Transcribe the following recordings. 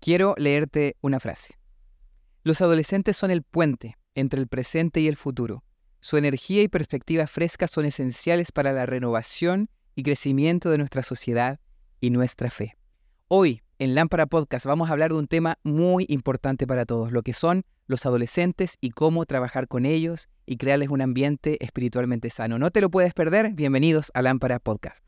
Quiero leerte una frase. Los adolescentes son el puente entre el presente y el futuro. Su energía y perspectiva fresca son esenciales para la renovación y crecimiento de nuestra sociedad y nuestra fe. Hoy, en Lámpara Podcast, vamos a hablar de un tema muy importante para todos, lo que son los adolescentes y cómo trabajar con ellos y crearles un ambiente espiritualmente sano. No te lo puedes perder. Bienvenidos a Lámpara Podcast.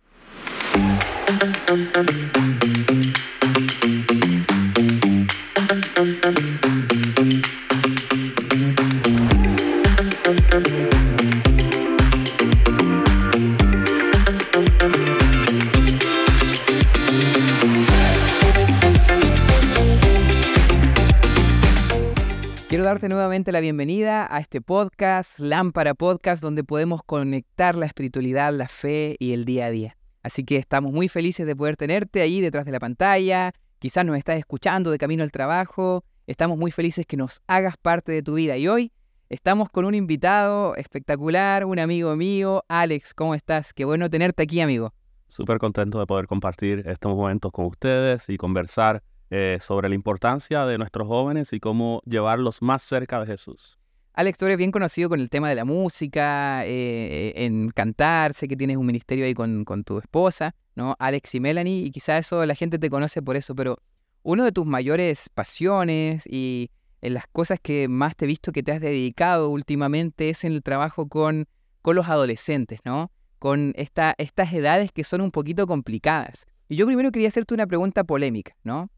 Quiero darte nuevamente la bienvenida a este podcast, Lámpara Podcast, donde podemos conectar la espiritualidad, la fe y el día a día. Así que estamos muy felices de poder tenerte ahí detrás de la pantalla, Quizás nos estás escuchando de camino al trabajo. Estamos muy felices que nos hagas parte de tu vida. Y hoy estamos con un invitado espectacular, un amigo mío, Alex. ¿Cómo estás? Qué bueno tenerte aquí, amigo. Súper contento de poder compartir estos momentos con ustedes y conversar eh, sobre la importancia de nuestros jóvenes y cómo llevarlos más cerca de Jesús. Alex, tú eres bien conocido con el tema de la música, eh, en cantar, sé que tienes un ministerio ahí con tu esposa. ¿no? Alex y Melanie, y quizá eso la gente te conoce por eso, pero una de tus mayores pasiones y en las cosas que más te he visto que te has dedicado últimamente es en el trabajo con, con los adolescentes, ¿no? Con esta, estas edades que son un poquito complicadas. Y yo primero quería hacerte una pregunta polémica, ¿no?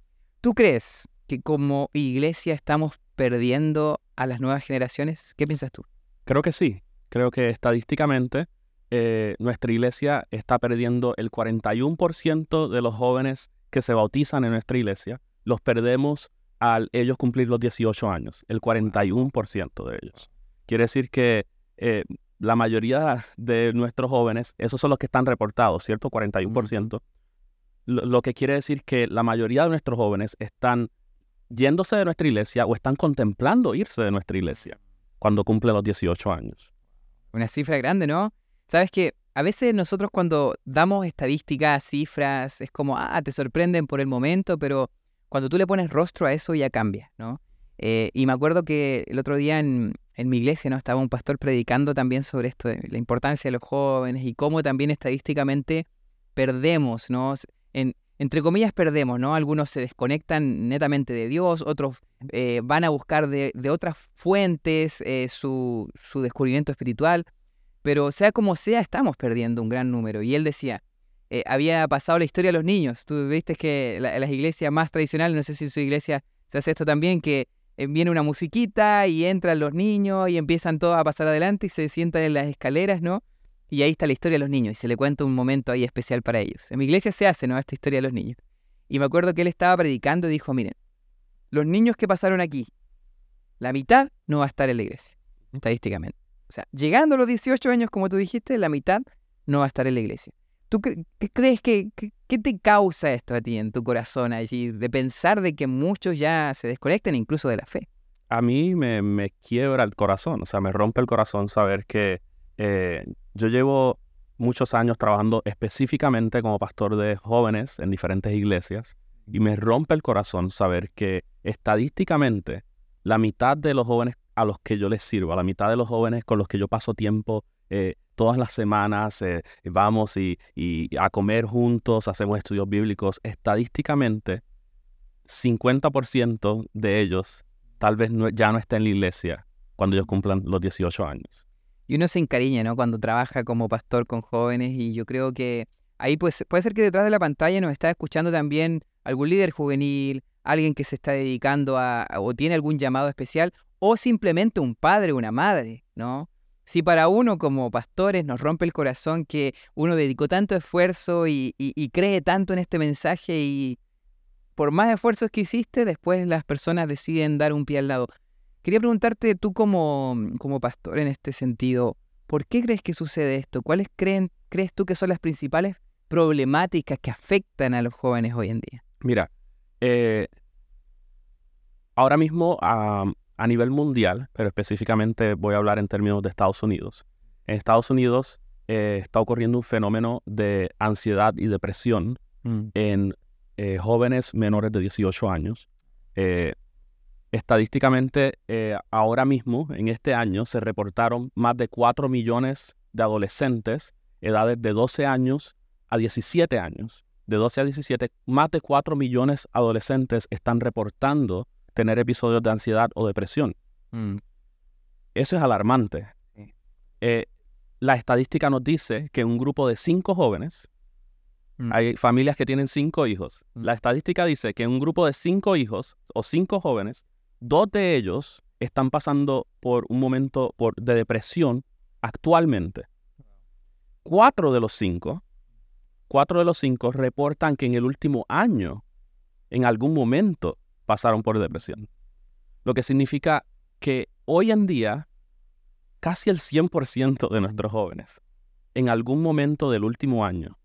¿Tú crees que como iglesia estamos perdiendo a las nuevas generaciones? ¿Qué piensas tú? Creo que sí. Creo que estadísticamente eh, nuestra iglesia está perdiendo el 41% de los jóvenes que se bautizan en nuestra iglesia, los perdemos al ellos cumplir los 18 años, el 41% de ellos. Quiere decir que eh, la mayoría de nuestros jóvenes, esos son los que están reportados, ¿cierto? 41%. Lo, lo, que quiere decir que la mayoría de nuestros jóvenes están yéndose de nuestra iglesia o están contemplando irse de nuestra iglesia cuando cumple los 18 años. Una cifra grande, ¿no? Sabes que a veces nosotros cuando damos estadísticas, cifras, es como, ah, te sorprenden por el momento, pero cuando tú le pones rostro a eso ya cambia, ¿no? Eh, y me acuerdo que el otro día en, mi iglesia ¿no? estaba un pastor predicando también sobre esto, la importancia de los jóvenes y cómo también estadísticamente perdemos, ¿no? entre comillas perdemos, ¿no? Algunos se desconectan netamente de Dios, otros eh, van a buscar de, otras fuentes eh, su, su descubrimiento espiritual. Pero sea como sea, estamos perdiendo un gran número. Y él decía, eh, había pasado la historia a los niños. Tú viste que las iglesias más tradicionales, no sé si en su iglesia se hace esto también, que eh, viene una musiquita y entran los niños y empiezan todos a pasar adelante y se sientan en las escaleras, ¿no? Y ahí está la historia de los niños y se le cuenta un momento ahí especial para ellos. En mi iglesia se hace, ¿no? Esta historia de los niños. Y me acuerdo que él estaba predicando y dijo, miren, los niños que pasaron aquí, la mitad no va a estar en la iglesia, estadísticamente. O sea, llegando a los 18 años, como tú dijiste, la mitad no va a estar en la iglesia. ¿Tú qué crees que, qué te causa esto a ti en tu corazón allí, de pensar de que muchos ya se desconectan incluso de la fe? A mí me, me quiebra el corazón, o sea, me rompe el corazón saber que eh, yo llevo muchos años trabajando específicamente como pastor de jóvenes en diferentes iglesias y me rompe el corazón saber que estadísticamente la mitad de los jóvenes a los que yo les sirvo, a la mitad de los jóvenes con los que yo paso tiempo eh, todas las semanas, eh, vamos y, a comer juntos, hacemos estudios bíblicos. Estadísticamente, 50% de ellos tal vez ya no está en la iglesia cuando ellos cumplan los 18 años. Y uno se encariña, ¿no? Cuando trabaja como pastor con jóvenes y yo creo que ahí pues, puede ser que detrás de la pantalla nos está escuchando también algún líder juvenil, alguien que se está dedicando a, o tiene algún llamado especial, o simplemente un padre, una madre, ¿no? Si para uno como pastores nos rompe el corazón que uno dedicó tanto esfuerzo y, cree tanto en este mensaje y por más esfuerzos que hiciste, después las personas deciden dar un pie al lado. Quería preguntarte tú como, como pastor en este sentido, ¿por qué crees que sucede esto? ¿Cuáles crees tú que son las principales problemáticas que afectan a los jóvenes hoy en día? Mira, eh, ahora mismo a nivel mundial, pero específicamente voy a hablar en términos de Estados Unidos. En Estados Unidos eh, está ocurriendo un fenómeno de ansiedad y depresión mm. en eh, jóvenes menores de 18 años. Eh, estadísticamente, ahora mismo, en este año, se reportaron más de 4 millones de adolescentes, edades de 12 años a 17 años. De 12 a 17, más de 4 millones de adolescentes están reportando tener episodios de ansiedad o depresión. Mm. Eso es alarmante. Eh, la estadística nos dice que un grupo de cinco jóvenes, mm. hay familias que tienen cinco hijos, mm. la estadística dice que un grupo de cinco hijos o cinco jóvenes, dos de ellos están pasando por un momento de depresión actualmente. Cuatro de los cinco, cuatro de los cinco reportan que en el último año, en algún momento, pasaron por depresión. Lo que significa que hoy en día casi el 100% de nuestros jóvenes en algún momento del último año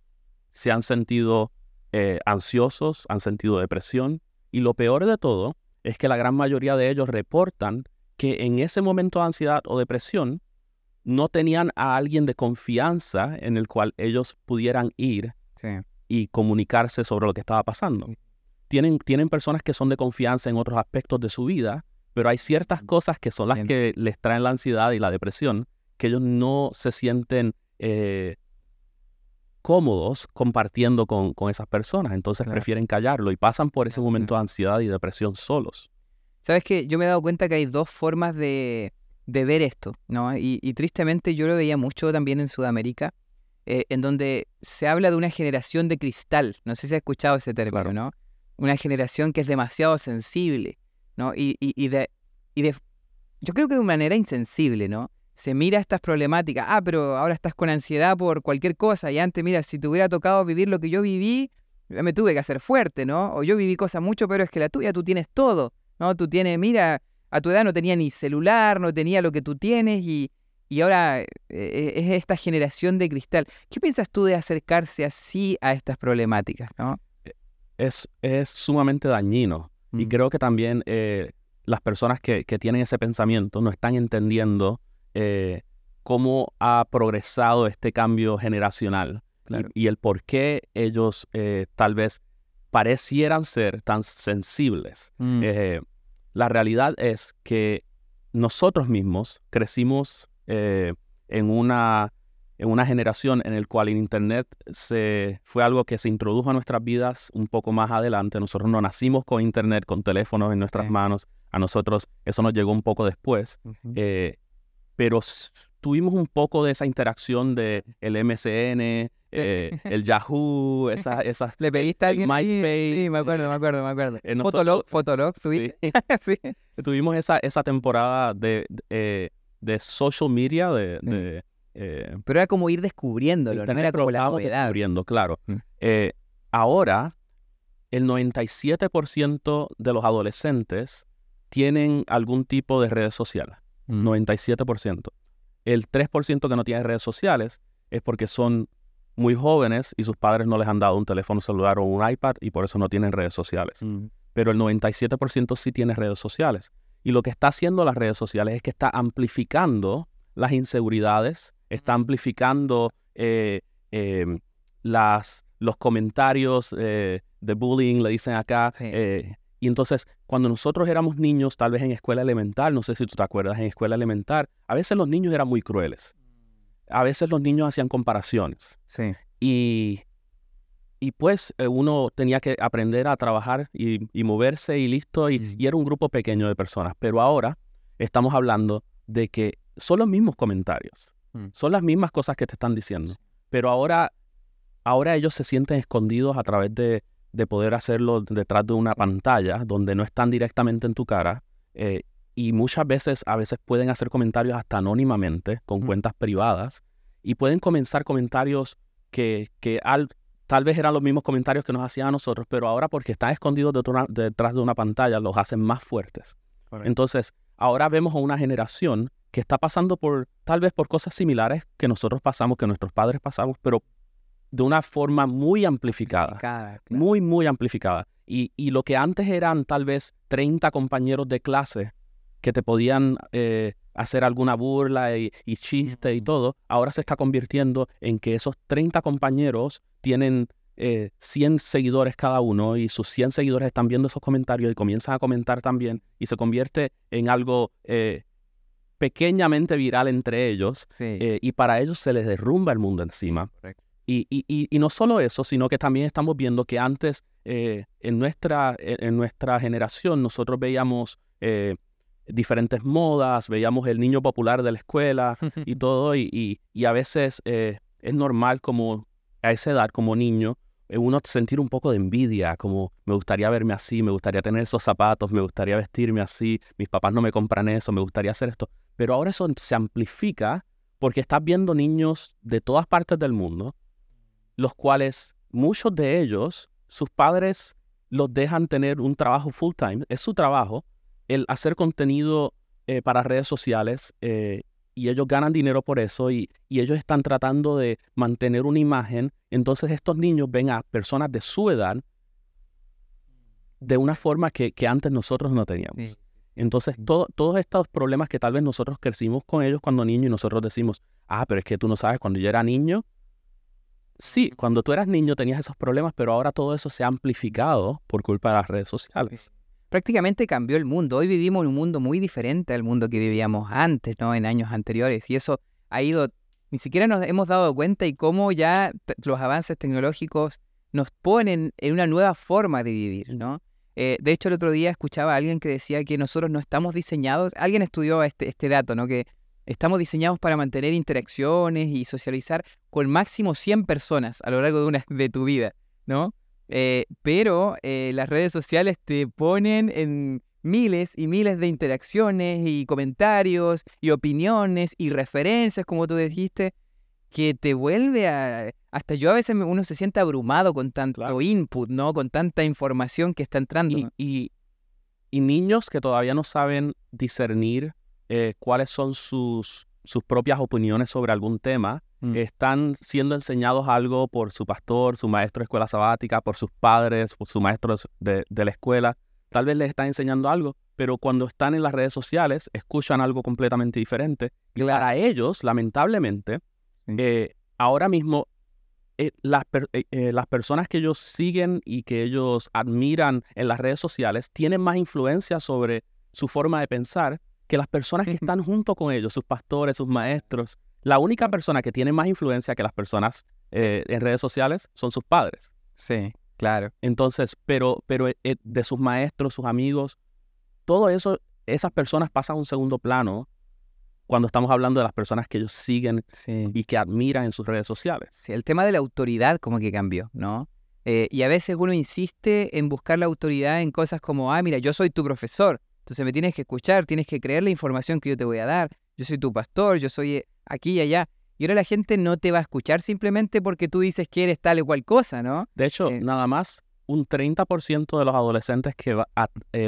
se han sentido eh, ansiosos, han sentido depresión y lo peor de todo es que la gran mayoría de ellos reportan que en ese momento de ansiedad o depresión no tenían a alguien de confianza en el cual ellos pudieran ir y comunicarse sobre lo que estaba pasando tienen, personas que son de confianza en otros aspectos de su vida, pero hay ciertas cosas que son las que les traen la ansiedad y la depresión, que ellos no se sienten eh, cómodos compartiendo con, esas personas, entonces prefieren callarlo y pasan por ese momento de ansiedad y depresión solos. Sabes que yo me he dado cuenta que hay dos formas de, ver esto, ¿no? Y, tristemente yo lo veía mucho también en Sudamérica, eh, en donde se habla de una generación de cristal, no sé si has escuchado ese término, ¿no? una generación que es demasiado sensible, ¿no? Y, de, y de, yo creo que de manera insensible, ¿no? Se mira estas problemáticas, ah, pero ahora estás con ansiedad por cualquier cosa, y antes, mira, si te hubiera tocado vivir lo que yo viví, me tuve que hacer fuerte, ¿no? O yo viví cosas mucho pero es que la tuya, tú tienes todo, ¿no? Tú tienes, mira, a tu edad no tenía ni celular, no tenía lo que tú tienes y, ahora eh, es esta generación de cristal. ¿Qué piensas tú de acercarse así a estas problemáticas, ¿no? es, sumamente dañino. Y mm. creo que también eh, las personas que, tienen ese pensamiento no están entendiendo eh, cómo ha progresado este cambio generacional y, el por qué ellos eh, tal vez parecieran ser tan sensibles. Mm. la realidad es que nosotros mismos crecimos en una en una generación en la cual el Internet se, fue algo que se introdujo a nuestras vidas un poco más adelante. Nosotros no nacimos con Internet, con teléfonos en nuestras manos. A nosotros eso nos llegó un poco después. Eh, pero tuvimos un poco de esa interacción de el MSN, eh, el Yahoo, esas... esas ¿Le pediste a eh, alguien? MySpace. Sí, me acuerdo, me acuerdo, me acuerdo. Fotolog, Fotolog, Tuvimos esa, esa temporada de, de, social media, de eh, pero era como ir descubriéndolo, no era como la Descubriendo, claro. Mm. Eh, ahora, el 97% de los adolescentes tienen algún tipo de redes sociales. 97%. Mm. El 3% que no tiene redes sociales es porque son muy jóvenes y sus padres no les han dado un teléfono celular o un iPad y por eso no tienen redes sociales. Mm. Pero el 97% sí tiene redes sociales. Y lo que está haciendo las redes sociales es que está amplificando las inseguridades está amplificando eh, em, las, los comentarios eh, de bullying, le dicen acá. Eh, y entonces, cuando nosotros éramos niños, tal vez en escuela elemental, no sé si tú te acuerdas, en escuela elemental, a veces los niños eran muy crueles. A veces los niños hacían comparaciones. Y, y pues uno tenía que aprender a trabajar y, moverse y listo. y era un grupo pequeño de personas. Pero ahora estamos hablando de que son los mismos comentarios. Mm. Son las mismas cosas que te están diciendo. Pero ahora, ahora ellos se sienten escondidos a través de, de poder hacerlo detrás de una pantalla donde no están directamente en tu cara. Eh, y muchas veces, a veces pueden hacer comentarios hasta anónimamente, con mm. cuentas privadas. Y pueden comenzar comentarios que, tal vez eran los mismos comentarios que nos hacían a nosotros, pero ahora porque están escondidos detrás de una pantalla, los hacen más fuertes. Entonces, ahora vemos a una generación que está pasando por tal vez por cosas similares que nosotros pasamos, que nuestros padres pasamos, pero de una forma muy amplificada. Muy, muy amplificada. Y, lo que antes eran tal vez 30 compañeros de clase que te podían eh, hacer alguna burla y, chiste y todo, ahora se está convirtiendo en que esos 30 compañeros tienen 100 eh, seguidores cada uno y sus 100 seguidores están viendo esos comentarios y comienzan a comentar también y se convierte en algo eh, pequeñamente viral entre ellos eh, y para ellos se les derrumba el mundo encima. Y, no solo eso, sino que también estamos viendo que antes eh, en, nuestra, en nuestra generación nosotros veíamos eh, diferentes modas, veíamos el niño popular de la escuela y todo, y, a veces es normal como a esa edad, como niño, uno sentir un poco de envidia, como me gustaría verme así, me gustaría tener esos zapatos, me gustaría vestirme así, mis papás no me compran eso, me gustaría hacer esto. Pero ahora eso se amplifica porque estás viendo niños de todas partes del mundo, los cuales muchos de ellos, sus padres los dejan tener un trabajo full time, es su trabajo, el hacer contenido eh, para redes sociales eh, y ellos ganan dinero por eso y, ellos están tratando de mantener una imagen. Entonces estos niños ven a personas de su edad de una forma que, antes nosotros no teníamos. Entonces, todos estos problemas que tal vez nosotros crecimos con ellos cuando niños y nosotros decimos, ah, pero es que tú no sabes, cuando yo era niño, sí, cuando tú eras niño tenías esos problemas, pero ahora todo eso se ha amplificado por culpa de las redes sociales. Prácticamente cambió el mundo. Hoy vivimos en un mundo muy diferente al mundo que vivíamos antes, ¿no? En años anteriores. Y eso ha ido, ni siquiera nos hemos dado cuenta y cómo ya los avances tecnológicos nos ponen en una nueva forma de vivir, ¿no? Eh, de hecho, el otro día escuchaba a alguien que decía que nosotros no estamos diseñados, alguien estudió este, este dato, ¿no? Que estamos diseñados para mantener interacciones y socializar con máximo 100 personas a lo largo de, una, de tu vida, ¿no? Eh, pero eh, las redes sociales te ponen en miles y miles de interacciones y comentarios y opiniones y referencias, como tú dijiste que te vuelve a... Eh, hasta yo a veces uno se siente abrumado con tanto input, ¿no? Con tanta información que está entrando. Y, y, niños que todavía no saben discernir eh, cuáles son sus, sus propias opiniones sobre algún tema, mm. están siendo enseñados algo por su pastor, su maestro de escuela sabática, por sus padres, por su maestro de, de la escuela. Tal vez les están enseñando algo, pero cuando están en las redes sociales escuchan algo completamente diferente. Y para ellos, lamentablemente, eh, ahora mismo, eh, eh, las, personas que ellos siguen y que ellos admiran en las redes sociales tienen más influencia sobre su forma de pensar que las personas que están junto con ellos, sus pastores, sus maestros. La única persona que tiene más influencia que las personas en redes sociales son sus padres. Sí, claro. Entonces, pero, pero de sus maestros, sus amigos, todo eso, esas personas pasan a un segundo plano cuando estamos hablando de las personas que ellos siguen y que admiran en sus redes sociales. Sí, el tema de la autoridad como que cambió, ¿no? Eh, y a veces uno insiste en buscar la autoridad en cosas como, ah, mira, yo soy tu profesor, entonces me tienes que escuchar, tienes que creer la información que yo te voy a dar, yo soy tu pastor, yo soy eh, aquí y allá. Y ahora la gente no te va a escuchar simplemente porque tú dices que eres tal o cual cosa, ¿no? De hecho, eh. nada más un 30% de los adolescentes que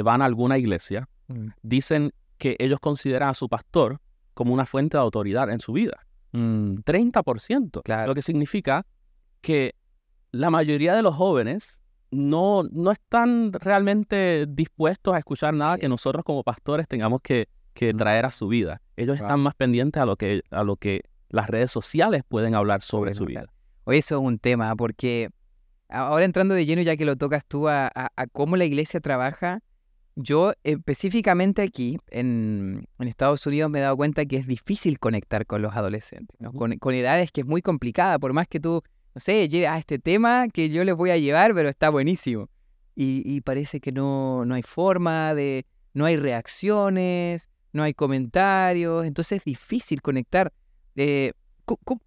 van a alguna iglesia mm. dicen que ellos consideran a su pastor como una fuente de autoridad en su vida. 30%. Mm. Lo que significa que la mayoría de los jóvenes no, no están realmente dispuestos a escuchar nada que nosotros como pastores tengamos que, mm. traer a su vida. Ellos están más pendientes a lo, que, a lo que las redes sociales pueden hablar sobre su vida. Hoy eso es un tema, porque ahora entrando de lleno, ya que lo tocas tú a cómo la iglesia trabaja yo específicamente aquí, en, Estados Unidos, me he dado cuenta que es difícil conectar con los adolescentes, con, edades que es muy complicada, por más que tú, no sé, lleves a este tema que yo les voy a llevar, pero está buenísimo. Y, parece que no, hay forma de, no hay reacciones, no hay comentarios, entonces es difícil conectar. Eh,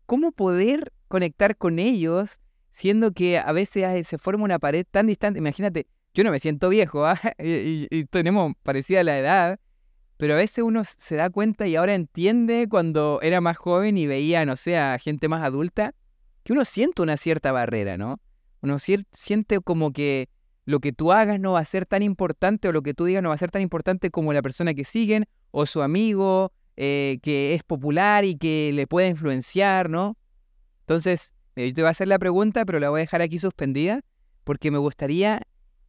¿Cómo poder conectar con ellos siendo que a veces se forma una pared tan distante? Imagínate, yo no me siento viejo, ¿ah? y, tenemos parecida la edad, pero a veces uno se da cuenta y ahora entiende cuando era más joven y veía, no sé, a gente más adulta, que uno siente una cierta barrera, ¿no? Uno siente como que lo que tú hagas no va a ser tan importante o lo que tú digas no va a ser tan importante como la persona que siguen o su amigo eh, que es popular y que le puede influenciar, ¿no? Entonces, eh, yo te voy a hacer la pregunta, pero la voy a dejar aquí suspendida porque me gustaría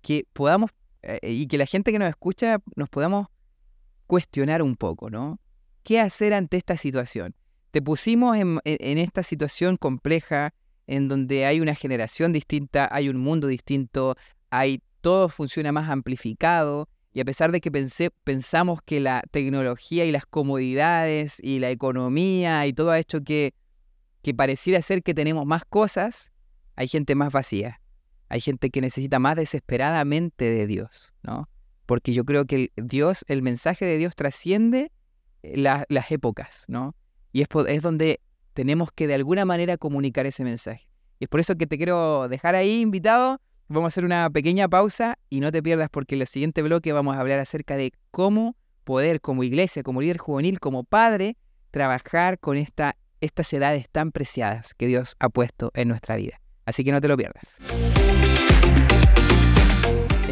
que podamos eh, y que la gente que nos escucha nos podamos cuestionar un poco, ¿no? ¿Qué hacer ante esta situación? Te pusimos en, esta situación compleja en donde hay una generación distinta, hay un mundo distinto, hay todo funciona más amplificado y a pesar de que pensamos que la tecnología y las comodidades y la economía y todo ha hecho que pareciera ser que tenemos más cosas, hay gente más vacía. Hay gente que necesita más desesperadamente de Dios, ¿no? Porque yo creo que el Dios, el mensaje de Dios trasciende eh, las épocas, ¿no? Y es, donde tenemos que de alguna manera comunicar ese mensaje. Y es por eso que te quiero dejar ahí invitado. Vamos a hacer una pequeña pausa y no te pierdas porque en el siguiente bloque vamos a hablar acerca de cómo poder como iglesia, como líder juvenil, como padre, trabajar con estas edades tan preciadas que Dios ha puesto en nuestra vida. Así que no te lo pierdas.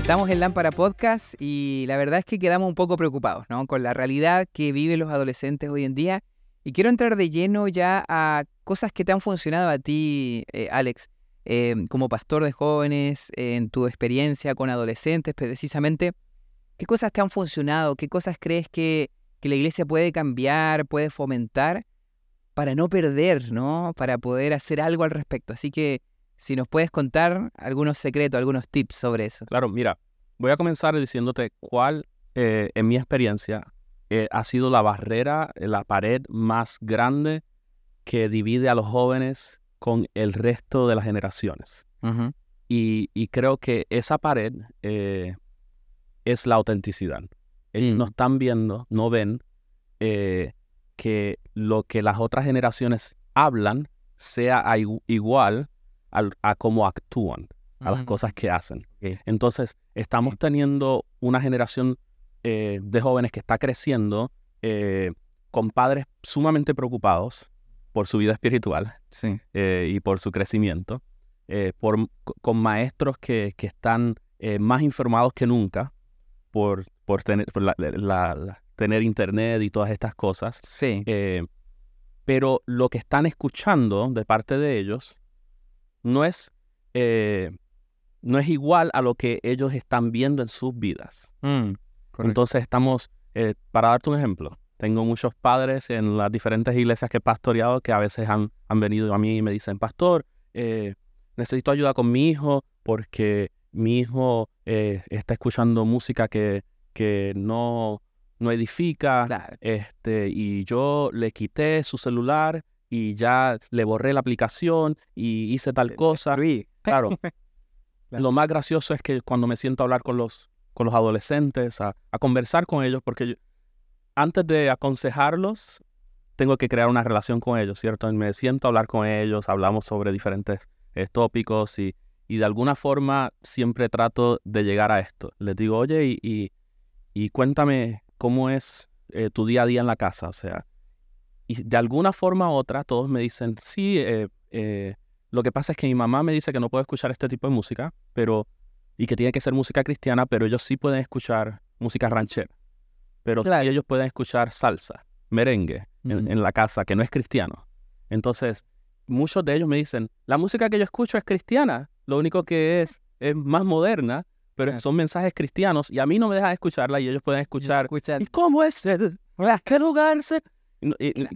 Estamos en Lámpara Podcast y la verdad es que quedamos un poco preocupados ¿no? con la realidad que viven los adolescentes hoy en día. Y quiero entrar de lleno ya a cosas que te han funcionado a ti, eh, Alex, em, como pastor de jóvenes, en tu experiencia con adolescentes precisamente. ¿Qué cosas te han funcionado? ¿Qué cosas crees que, que la iglesia puede cambiar, puede fomentar para no perder, ¿no? Para poder hacer algo al respecto. Así que si nos puedes contar algunos secretos, algunos tips sobre eso. Claro, mira, voy a comenzar diciéndote cuál, eh, en mi experiencia, eh, ha sido la barrera, eh, la pared más grande que divide a los jóvenes con el resto de las generaciones. y, creo que esa pared es la autenticidad. Ellos no mm. están viendo, no ven que lo que las otras generaciones hablan sea igual a, cómo actúan, a las cosas que hacen. Entonces, estamos teniendo una generación eh, de jóvenes que está creciendo eh, con padres sumamente preocupados por su vida espiritual eh, y por su crecimiento, con maestros que, están más informados que nunca por, tener, internet y todas estas cosas. pero lo que están escuchando de parte de ellos eh, no es, igual a lo que ellos están viendo en sus vidas. Mm, Entonces estamos, eh, para darte un ejemplo, tengo muchos padres en las diferentes iglesias que he pastoreado que a veces han, venido a mí y me dicen, pastor, eh, necesito ayuda con mi hijo porque mi hijo está escuchando música que, no, edifica. Este, y yo le quité su celular y ya le borré la aplicación y hice tal cosa. Claro. Lo más gracioso es que cuando me siento a hablar con los, con los adolescentes, a, conversar con ellos, porque antes de aconsejarlos, tengo que crear una relación con ellos, ¿cierto? Y me siento a hablar con ellos, hablamos sobre diferentes eh, tópicos y, de alguna forma siempre trato de llegar a esto. Les digo, oye, y, y, cuéntame cómo es eh, tu día a día en la casa, o sea, y de alguna forma u otra, todos me dicen, sí, eh, eh, lo que pasa es que mi mamá me dice que no puedo escuchar este tipo de música, pero y que tiene que ser música cristiana, pero ellos sí pueden escuchar música ranchera. Pero ellos pueden escuchar salsa, merengue en, la casa, que no es cristiano. Entonces, muchos de ellos me dicen, la música que yo escucho es cristiana, lo único que es es más moderna, pero son mensajes cristianos y a mí no me deja escucharla y ellos pueden escuchar. escuchar. ¿Y cómo es el? ¿Qué lugar es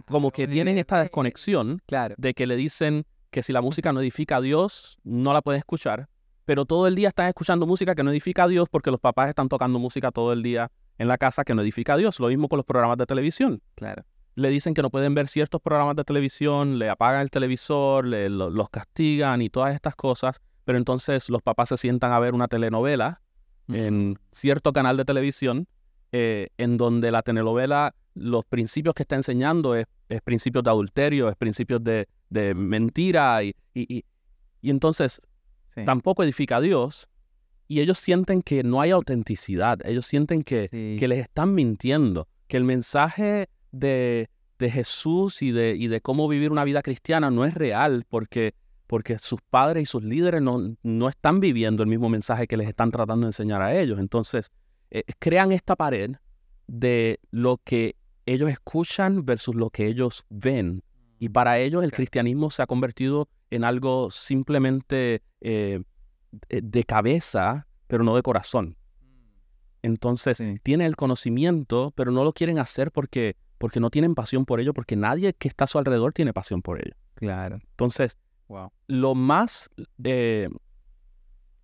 como que tienen esta eh, desconexión de que le dicen que si la música no edifica a Dios, no la pueden escuchar, pero todo el día están escuchando música que no edifica a Dios porque los papás están tocando música todo el día en la casa que no edifica a Dios. Lo mismo con los programas de televisión. Claro. Le dicen que no pueden ver ciertos programas de televisión, le apagan el televisor, los castigan y todas estas cosas, pero entonces los papás se sientan a ver una telenovela en cierto canal de televisión eh, en donde la telenovela los principios que está enseñando es, principios de adulterio, es principios de, mentira y, entonces tampoco edifica a Dios y ellos sienten que no hay autenticidad, ellos sienten que, les están mintiendo, que el mensaje de, Jesús y de, de cómo vivir una vida cristiana no es real porque, porque sus padres y sus líderes no, no están viviendo el mismo mensaje que les están tratando de enseñar a ellos. Entonces, eh, crean esta pared de lo que ellos escuchan versus lo que ellos ven. Y mm, para ellos el cristianismo se ha convertido en algo simplemente eh, de cabeza, pero no de corazón. Mm. Entonces, tienen el conocimiento, pero no lo quieren hacer porque, porque no tienen pasión por ello, porque nadie que está a su alrededor tiene pasión por ello. Claro. Entonces, lo, más, eh,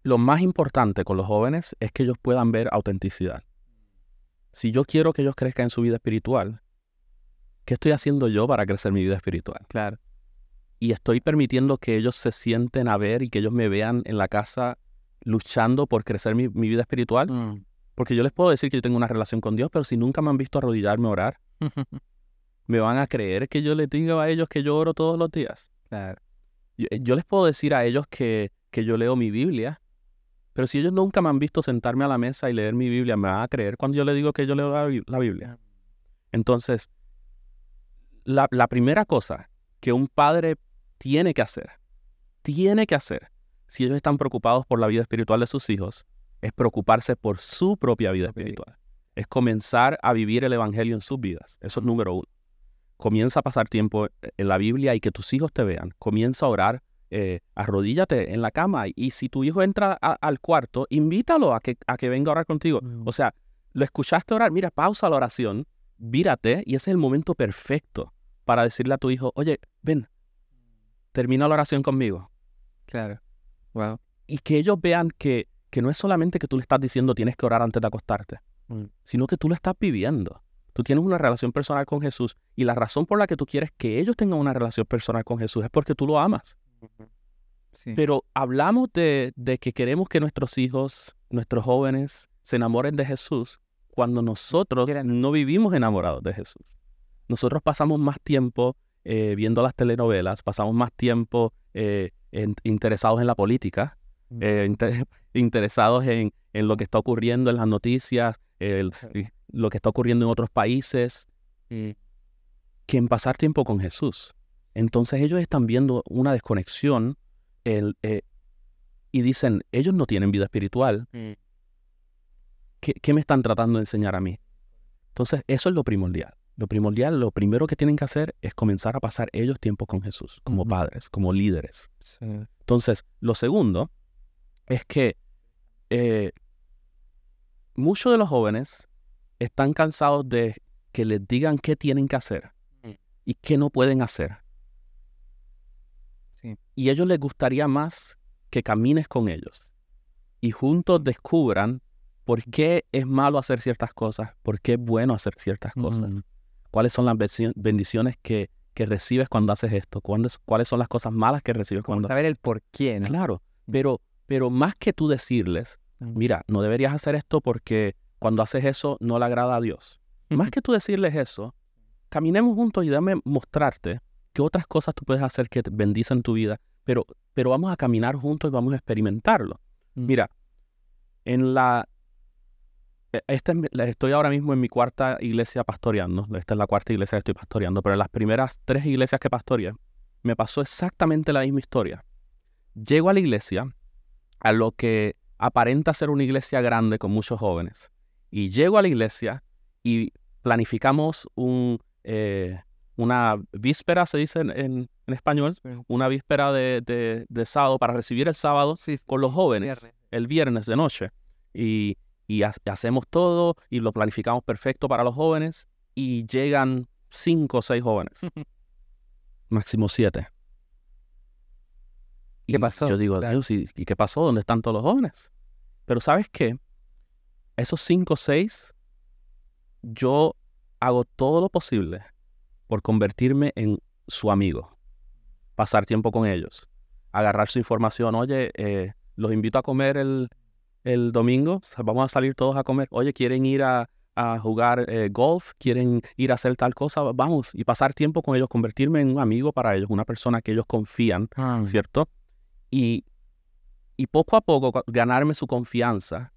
lo más importante con los jóvenes es que ellos puedan ver autenticidad. Si yo quiero que ellos crezcan en su vida espiritual, ¿qué estoy haciendo yo para crecer mi vida espiritual? Claro. Y estoy permitiendo que ellos se sienten a ver y que ellos me vean en la casa luchando por crecer mi, vida espiritual. Mm. Porque yo les puedo decir que yo tengo una relación con Dios, pero si nunca me han visto arrodillarme a orar, me van a creer que yo le diga a ellos que yo oro todos los días. Claro. Yo, eh, yo les puedo decir a ellos que, que yo leo mi Biblia, pero si ellos nunca me han visto sentarme a la mesa y leer mi Biblia, ¿me van a creer cuando yo le digo que yo leo la, Biblia? Entonces, la, la primera cosa que un padre tiene que hacer, tiene que hacer, si ellos están preocupados por la vida espiritual de sus hijos, es preocuparse por su propia vida espiritual. Es comenzar a vivir el Evangelio en sus vidas. Eso es número uno. Comienza a pasar tiempo en la Biblia y que tus hijos te vean. Comienza a orar eh, arrodíllate en la cama y si tu hijo entra al cuarto, invítalo a que, a que venga a orar contigo. Mm. O sea, lo escuchaste orar, mira, pausa la oración, vírate y ese es el momento perfecto para decirle a tu hijo, oye, ven, termina la oración conmigo. Claro. Y que ellos vean que, que no es solamente que tú le estás diciendo tienes que orar antes de acostarte, mm. sino que tú lo estás viviendo. Tú tienes una relación personal con Jesús y la razón por la que tú quieres que ellos tengan una relación personal con Jesús es porque tú lo amas. Pero hablamos de, que queremos que nuestros hijos, nuestros jóvenes, se enamoren de Jesús cuando nosotros no vivimos enamorados de Jesús. Nosotros pasamos más tiempo eh, viendo las telenovelas, pasamos más tiempo eh, interesados en la política, eh, interesados en, lo que está ocurriendo en las noticias, lo que está ocurriendo en otros países, que en pasar tiempo con Jesús. Entonces ellos están viendo una desconexión eh, y dicen, ellos no tienen vida espiritual. Mm. ¿Qué, me están tratando de enseñar a mí? Entonces eso es lo primordial. Lo primordial, lo primero que tienen que hacer es comenzar a pasar ellos tiempo con Jesús, como padres, como líderes. Entonces, lo segundo es que eh, muchos de los jóvenes están cansados de que les digan qué tienen que hacer mm. y qué no pueden hacer y a ellos les gustaría más que camines con ellos y juntos descubran por qué es malo hacer ciertas cosas, por qué es bueno hacer ciertas cosas, cuáles son las bendiciones que, que recibes cuando haces esto, ¿Cuáles, son las cosas malas que recibes cuando... Saber el por qué, Claro, mm. pero, pero más que tú decirles, mira, no deberías hacer esto porque cuando haces eso no le agrada a Dios. Más que tú decirles eso, caminemos juntos y déjame mostrarte qué otras cosas tú puedes hacer que te bendicen tu vida, pero, pero vamos a caminar juntos y vamos a experimentarlo. Mm. Mira, en e, la... estoy ahora mismo en mi cuarta iglesia pastoreando. Esta es la cuarta iglesia que estoy pastoreando, pero en las primeras tres iglesias que pastoreé, me pasó exactamente la misma historia. Llego a la iglesia, a lo que aparenta ser una iglesia grande con muchos jóvenes, y llego a la iglesia y planificamos un, eh, una víspera, se dice en, español, una víspera de, sábado para recibir el sábado con los jóvenes, el viernes de noche. Y, hacemos todo y lo planificamos perfecto para los jóvenes y llegan cinco o seis jóvenes, máximo siete. ¿Qué y pasó? Yo digo, Dios, ¿y qué pasó? ¿Dónde están todos los jóvenes? Pero ¿sabes qué? Esos cinco o seis, yo hago todo lo posible por convertirme en su amigo, pasar tiempo con ellos, agarrar su información, oye, eh, los invito a comer el, domingo, vamos a salir todos a comer, oye, quieren ir a, jugar eh, golf, quieren ir a hacer tal cosa, vamos, y pasar tiempo con ellos, convertirme en un amigo para ellos, una persona que ellos confían, ah. ¿cierto? Y, y poco a poco ganarme su confianza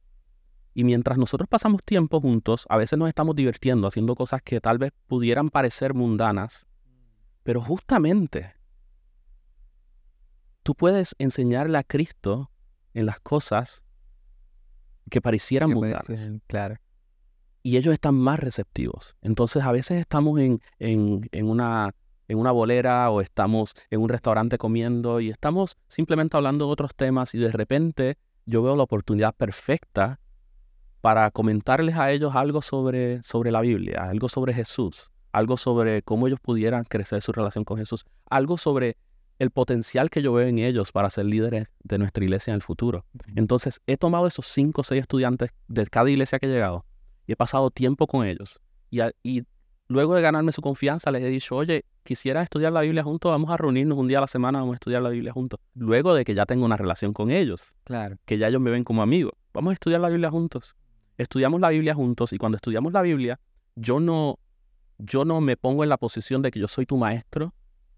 y mientras nosotros pasamos tiempo juntos, a veces nos estamos divirtiendo haciendo cosas que tal vez pudieran parecer mundanas, pero justamente tú puedes enseñarle a Cristo en las cosas que parecieran mundanas. claro. Y ellos están más receptivos. Entonces a veces estamos en, una en una bolera o estamos en un restaurante comiendo y estamos simplemente hablando de otros temas y de repente yo veo la oportunidad perfecta para comentarles a ellos algo sobre, sobre la Biblia, algo sobre Jesús, algo sobre cómo ellos pudieran crecer su relación con Jesús, algo sobre el potencial que yo veo en ellos para ser líderes de nuestra iglesia en el futuro. Entonces, he tomado esos cinco o seis estudiantes de cada iglesia que he llegado y he pasado tiempo con ellos. Y, luego de ganarme su confianza, les he dicho, oye, quisiera estudiar la Biblia juntos, vamos a reunirnos un día a la semana, vamos a estudiar la Biblia juntos. Luego de que ya tengo una relación con ellos, claro. que ya ellos me ven como amigo, vamos a estudiar la Biblia juntos estudiamos la Biblia juntos y cuando estudiamos la Biblia, yo no, yo no me pongo en la posición de que yo soy tu maestro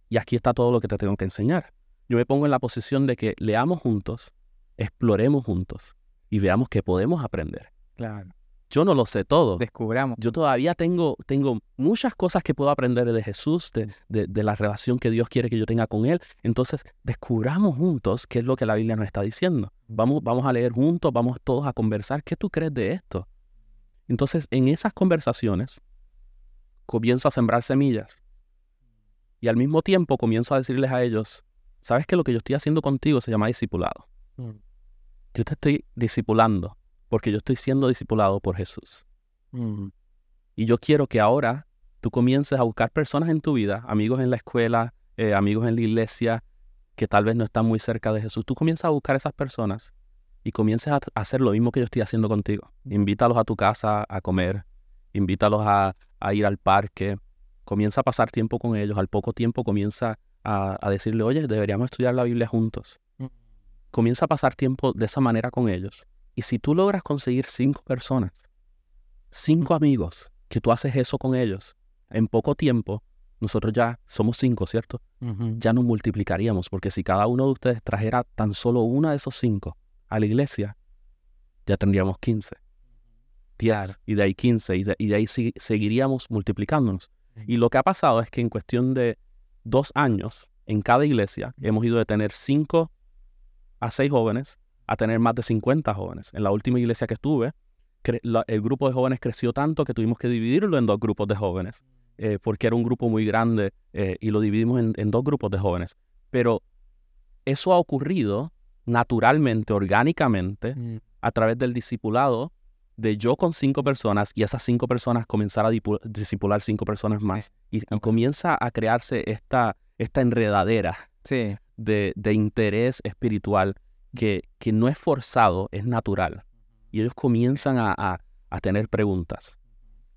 y aquí está todo lo que te tengo que enseñar. Yo me pongo en la posición de que leamos juntos, exploremos juntos y veamos qué podemos aprender. Claro. Yo no lo sé todo. Descubramos. Yo todavía tengo, tengo muchas cosas que puedo aprender de Jesús, de, la relación que Dios quiere que yo tenga con Él. Entonces, descubramos juntos qué es lo que la Biblia nos está diciendo. Vamos, vamos a leer juntos, vamos todos a conversar. ¿Qué tú crees de esto? Entonces, en esas conversaciones, comienzo a sembrar semillas. Y al mismo tiempo comienzo a decirles a ellos, ¿sabes que lo que yo estoy haciendo contigo se llama discipulado? Mm. Yo te estoy discipulando porque yo estoy siendo discipulado por Jesús. Mm. Y yo quiero que ahora tú comiences a buscar personas en tu vida, amigos en la escuela, eh, amigos en la iglesia, que tal vez no están muy cerca de Jesús. Tú comienzas a buscar esas personas y comiences a hacer lo mismo que yo estoy haciendo contigo. Mm. Invítalos a tu casa a comer, invítalos a, ir al parque, comienza a pasar tiempo con ellos. Al poco tiempo comienza a, decirle, oye, deberíamos estudiar la Biblia juntos. Mm. Comienza a pasar tiempo de esa manera con ellos. Y si tú logras conseguir cinco personas, cinco amigos, que tú haces eso con ellos, en poco tiempo, nosotros ya somos cinco, ¿cierto? Ya nos multiplicaríamos, porque si cada uno de ustedes trajera tan solo una de esos cinco a la iglesia, ya tendríamos 15. y de ahí 15, y de, ahí seguiríamos multiplicándonos. Y lo que ha pasado es que en cuestión de dos años, en cada iglesia, hemos ido de tener cinco a seis jóvenes a tener más de 50 jóvenes. En la última iglesia que estuve, el grupo de jóvenes creció tanto que tuvimos que dividirlo en dos grupos de jóvenes, eh, porque era un grupo muy grande eh, y lo dividimos en, dos grupos de jóvenes. Pero eso ha ocurrido naturalmente, orgánicamente, mm. a través del discipulado de yo con cinco personas y esas cinco personas comenzar a disipular cinco personas más y, comienza a crearse esta, esta enredadera de, de interés espiritual que, que no es forzado, es natural. Y ellos comienzan a, tener preguntas.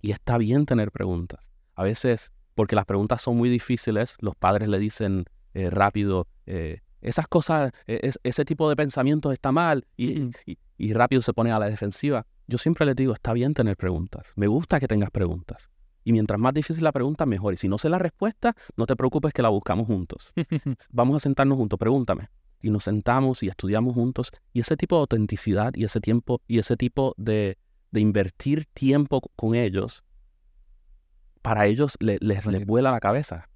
Y está bien tener preguntas. A veces, porque las preguntas son muy difíciles, los padres le dicen eh, rápido, eh, esas cosas, e, ese tipo de pensamientos está mal mm. y, rápido se pone a la defensiva. Yo siempre le digo, está bien tener preguntas, me gusta que tengas preguntas. Y mientras más difícil la pregunta, mejor. Y si no sé la respuesta, no te preocupes que la buscamos juntos. Vamos a sentarnos juntos, pregúntame y nos sentamos y estudiamos juntos. Y ese tipo de autenticidad y ese tiempo y ese tipo de, invertir tiempo con ellos, para ellos les, vuela la cabeza.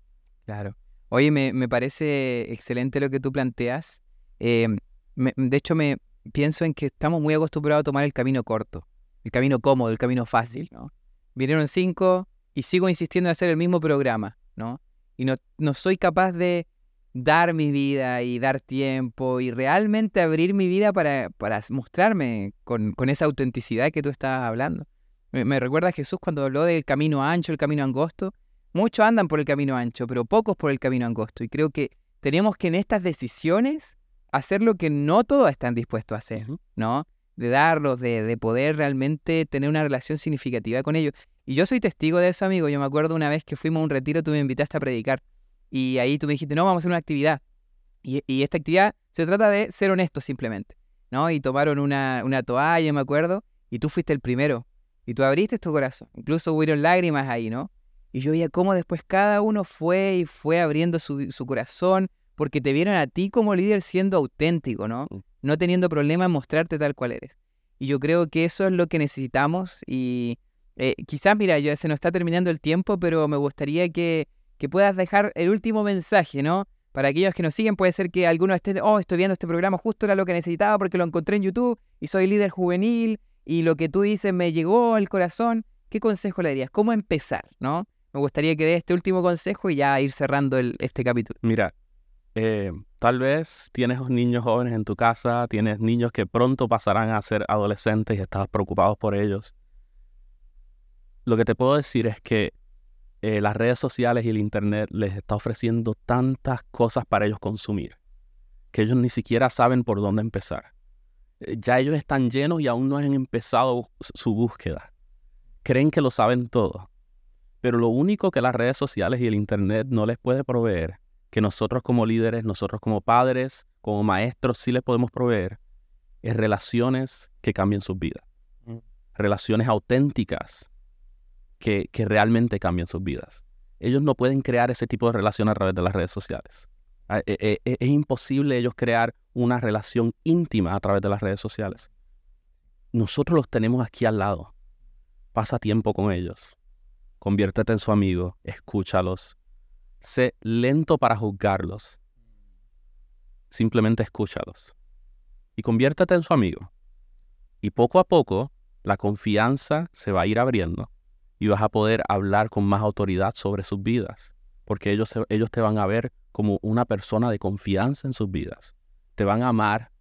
Claro. Oye, me, parece excelente lo que tú planteas. Em, de hecho, me pienso en que estamos muy acostumbrados a tomar el camino corto, el camino cómodo, el camino fácil, Vinieron cinco y sigo insistiendo en hacer el mismo programa, ¿no? Y no, no soy capaz de dar mi vida y dar tiempo y realmente abrir mi vida para, para mostrarme con, esa autenticidad que tú estabas hablando. Me, recuerda Jesús cuando habló del camino ancho, el camino angosto. Muchos andan por el camino ancho, pero pocos por el camino angosto. Y creo que tenemos que en estas decisiones hacer lo que no todos están dispuestos a hacer, ¿no? De darlos, de, de poder realmente tener una relación significativa con ellos. Y yo soy testigo de eso, amigo. Yo me acuerdo una vez que fuimos a un retiro, tú me invitaste a predicar. Y ahí tú me dijiste, no, vamos a hacer una actividad. Y, esta actividad se trata de ser honestos simplemente, ¿no? Y tomaron una, toalla, me acuerdo, y tú fuiste el primero. Y tú abriste tu corazón. Incluso hubieron lágrimas ahí, ¿no? Y yo veía cómo después cada uno fue y fue abriendo su, corazón, porque te vieron a ti como líder siendo auténtico, ¿no? No teniendo problema en mostrarte tal cual eres. Y yo creo que eso es lo que necesitamos. Y eh, quizás, mira, ya se nos está terminando el tiempo, pero me gustaría que que puedas dejar el último mensaje, ¿no? Para aquellos que nos siguen, puede ser que algunos estén, oh, estoy viendo este programa, justo era lo que necesitaba porque lo encontré en YouTube y soy líder juvenil y lo que tú dices me llegó al corazón. ¿Qué consejo le darías? ¿Cómo empezar, no? Me gustaría que dé este último consejo y ya ir cerrando este capítulo. Mira, eh, tal vez tienes niños jóvenes en tu casa, tienes niños que pronto pasarán a ser adolescentes y estás preocupado por ellos. Lo que te puedo decir es que eh, las redes sociales y el Internet les está ofreciendo tantas cosas para ellos consumir que ellos ni siquiera saben por dónde empezar. Eh, ya ellos están llenos y aún no han empezado su búsqueda. Creen que lo saben todo. Pero lo único que las redes sociales y el Internet no les puede proveer, que nosotros como líderes, nosotros como padres, como maestros sí les podemos proveer, es relaciones que cambien sus vidas. Mm. Relaciones auténticas que, realmente cambian sus vidas. Ellos no pueden crear ese tipo de relación a través de las redes sociales. Ah, e, e, e, es imposible ellos crear una relación íntima a través de las redes sociales. Nosotros los tenemos aquí al lado. Pasa tiempo con ellos. Conviértete en su amigo. Escúchalos. Sé lento para juzgarlos. Simplemente escúchalos. Y conviértete en su amigo. Y poco a poco la confianza se va a ir abriendo y vas a poder hablar con más autoridad sobre sus vidas, porque ellos, ellos te van a ver como una persona de confianza en sus vidas. Te van a amar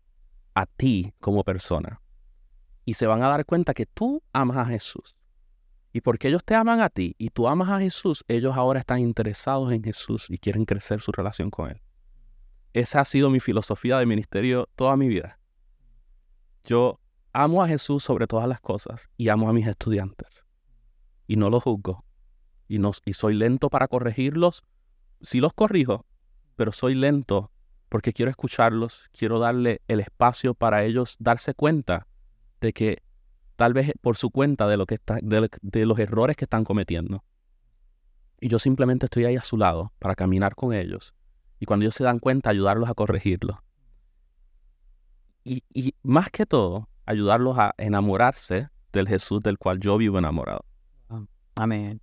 a ti como persona. Y se van a dar cuenta que tú amas a Jesús. Y porque ellos te aman a ti y tú amas a Jesús, ellos ahora están interesados en Jesús y quieren crecer su relación con Él. Esa ha sido mi filosofía de ministerio toda mi vida. Yo amo a Jesús sobre todas las cosas y amo a mis estudiantes y no los juzgo. Y, no, y soy lento para corregirlos. si los corrijo, pero soy lento porque quiero escucharlos, quiero darle el espacio para ellos darse cuenta de que tal vez por su cuenta de, lo que está, de, los errores que están cometiendo. Y yo simplemente estoy ahí a su lado para caminar con ellos. Y cuando ellos se dan cuenta, ayudarlos a corregirlos. y más que todo, ayudarlos a enamorarse del Jesús del cual yo vivo enamorado. Amén.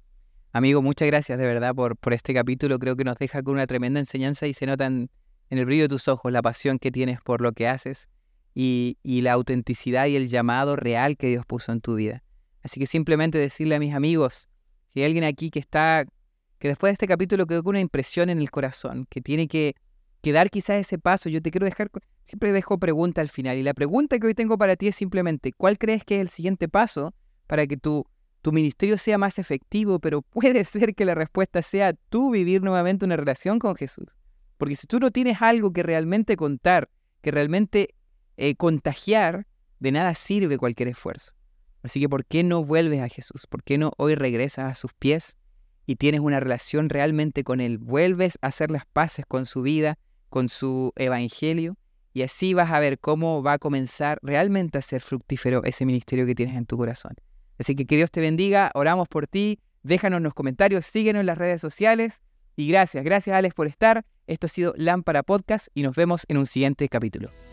Amigo, muchas gracias de verdad por, por este capítulo. Creo que nos deja con una tremenda enseñanza y se notan en el brillo de tus ojos la pasión que tienes por lo que haces y, la autenticidad y el llamado real que Dios puso en tu vida. Así que simplemente decirle a mis amigos que hay alguien aquí que está, que después de este capítulo quedó con una impresión en el corazón, que tiene que, que dar quizás ese paso. Yo te quiero dejar, siempre dejo pregunta al final. Y la pregunta que hoy tengo para ti es simplemente, ¿cuál crees que es el siguiente paso para que tú tu ministerio sea más efectivo, pero puede ser que la respuesta sea tú vivir nuevamente una relación con Jesús. Porque si tú no tienes algo que realmente contar, que realmente eh, contagiar, de nada sirve cualquier esfuerzo. Así que ¿por qué no vuelves a Jesús? ¿Por qué no hoy regresas a sus pies y tienes una relación realmente con Él? Vuelves a hacer las paces con su vida, con su evangelio, y así vas a ver cómo va a comenzar realmente a ser fructífero ese ministerio que tienes en tu corazón. Así que que Dios te bendiga, oramos por ti, déjanos en los comentarios, síguenos en las redes sociales y gracias, gracias Alex por estar. Esto ha sido Lámpara Podcast y nos vemos en un siguiente capítulo.